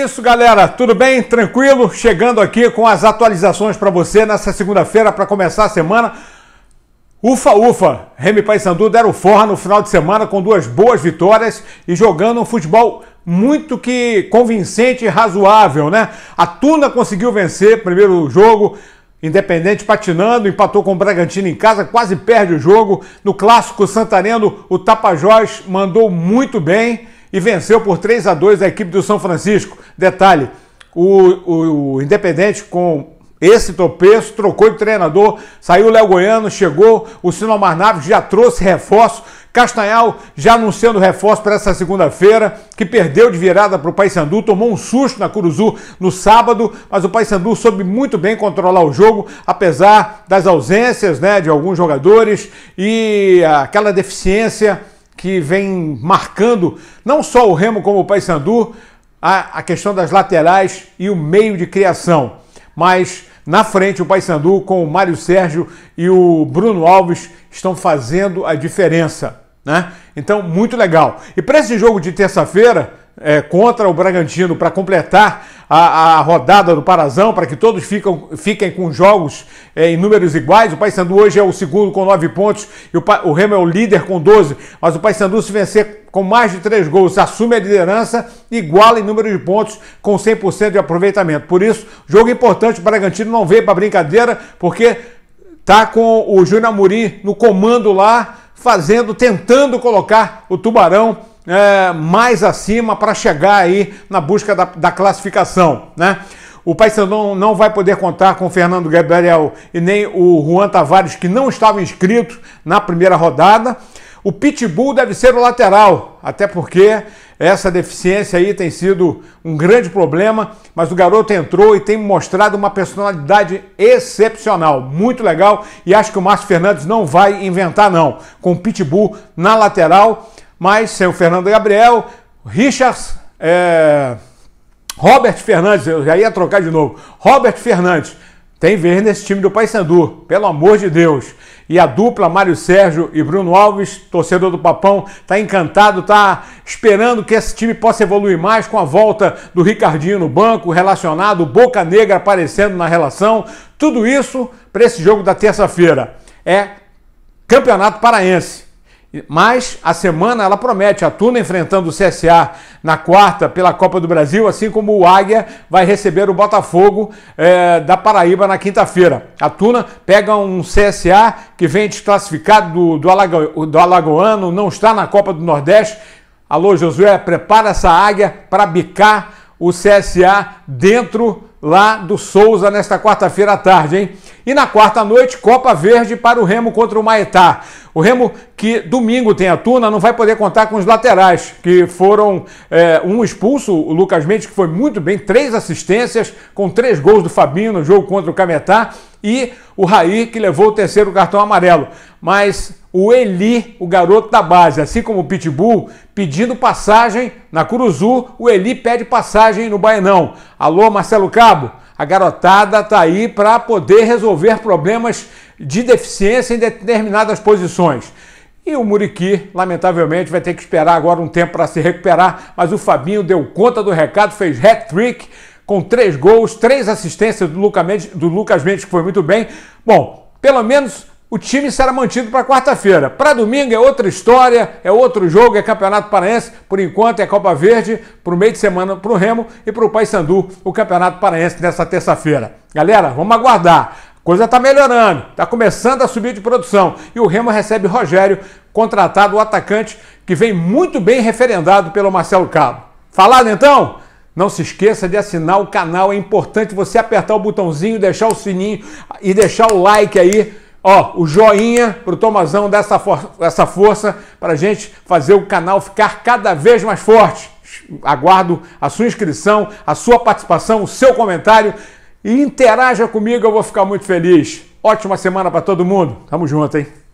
isso, galera. Tudo bem? Tranquilo? Chegando aqui com as atualizações para você nessa segunda-feira para começar a semana. Ufa, ufa! Remy Paysandu deram forra no final de semana com duas boas vitórias e jogando um futebol muito que convincente e razoável, né? A Tuna conseguiu vencer primeiro jogo, Independente patinando, empatou com o Bragantino em casa, quase perde o jogo. No clássico Santareno, o Tapajós mandou muito bem e venceu por 3 a 2 a equipe do São Francisco. Detalhe, o, o, o Independente com esse tropeço, trocou de treinador, saiu o Léo Goiano, chegou, o Sinomar Naves já trouxe reforço, Castanhal já anunciando reforço para essa segunda-feira, que perdeu de virada para o Paysandu, tomou um susto na Curuzu no sábado, mas o Paysandu soube muito bem controlar o jogo, apesar das ausências né, de alguns jogadores e aquela deficiência que vem marcando não só o Remo como o Paysandu, a, a questão das laterais e o meio de criação. Mas na frente, o Paysandu com o Mário Sérgio e o Bruno Alves estão fazendo a diferença. Né? Então, muito legal. E para esse jogo de terça-feira, é, contra o Bragantino, para completar a, a rodada do Parazão para que todos fiquem com jogos é, em números iguais. O Paysandu hoje é o segundo com 9 pontos e o, o Remo é o líder com 12, mas o Paysandu se vencer com mais de 3 gols assume a liderança, iguala em número de pontos com 100% de aproveitamento. Por isso, jogo importante, o Bragantino não veio para brincadeira, porque tá com o Júnior Amorim no comando lá, fazendo, tentando colocar o Tubarão é, mais acima para chegar aí na busca da, da classificação, né? O Paysandu não vai poder contar com o Fernando Gabriel e nem o Juan Tavares, que não estava inscrito na primeira rodada. O Pitbull deve ser o lateral, até porque essa deficiência aí tem sido um grande problema, mas o garoto entrou e tem mostrado uma personalidade excepcional, muito legal, e acho que o Márcio Fernandes não vai inventar não, com o Pitbull na lateral mas sem o Fernando Gabriel, Richards, é, Robert Fernandes, eu já ia trocar de novo, Robert Fernandes, tem ver nesse time do Paysandu, pelo amor de Deus. E a dupla Mário Sérgio e Bruno Alves, torcedor do Papão, está encantado, está esperando que esse time possa evoluir mais com a volta do Ricardinho no banco, relacionado, Boca Negra aparecendo na relação. Tudo isso para esse jogo da terça-feira. É Campeonato Paraense. Mas a semana ela promete a Tuna enfrentando o CSA na quarta pela Copa do Brasil, assim como o Águia vai receber o Botafogo é, da Paraíba na quinta-feira. A Tuna pega um CSA que vem desclassificado do, do, Alago, do Alagoano, não está na Copa do Nordeste. Alô, Josué, prepara essa águia para bicar o CSA dentro lá do Souza nesta quarta-feira à tarde, hein? E na quarta noite, Copa Verde para o Remo contra o Maitá. O Remo, que domingo tem a turna, não vai poder contar com os laterais, que foram é, um expulso, o Lucas Mendes, que foi muito bem, três assistências, com três gols do Fabinho no jogo contra o Cametá, e o Raí, que levou o terceiro cartão amarelo. Mas o Eli, o garoto da base, assim como o Pitbull, pedindo passagem na Curuzu, o Eli pede passagem no Baenão. Alô, Marcelo Cabo? A garotada está aí para poder resolver problemas de deficiência em determinadas posições. E o Muriqui, lamentavelmente, vai ter que esperar agora um tempo para se recuperar, mas o Fabinho deu conta do recado, fez hat-trick com três gols, três assistências do, Luca Mendes, do Lucas Mendes, que foi muito bem. Bom, pelo menos o time será mantido para quarta-feira. Para domingo é outra história, é outro jogo, é Campeonato Paraense, por enquanto é Copa Verde, para o meio de semana para o Remo e para o Paysandu, o Campeonato Paraense nessa terça-feira. Galera, vamos aguardar. coisa está melhorando, está começando a subir de produção. E o Remo recebe Rogério, contratado o atacante, que vem muito bem referendado pelo Marcelo Cabo. Falado então? Não se esqueça de assinar o canal, é importante você apertar o botãozinho, deixar o sininho e deixar o like aí Ó, o joinha pro Tomazão dessa essa, for essa força pra gente fazer o canal ficar cada vez mais forte. Aguardo a sua inscrição, a sua participação, o seu comentário e interaja comigo, eu vou ficar muito feliz. Ótima semana para todo mundo. Tamo junto, hein?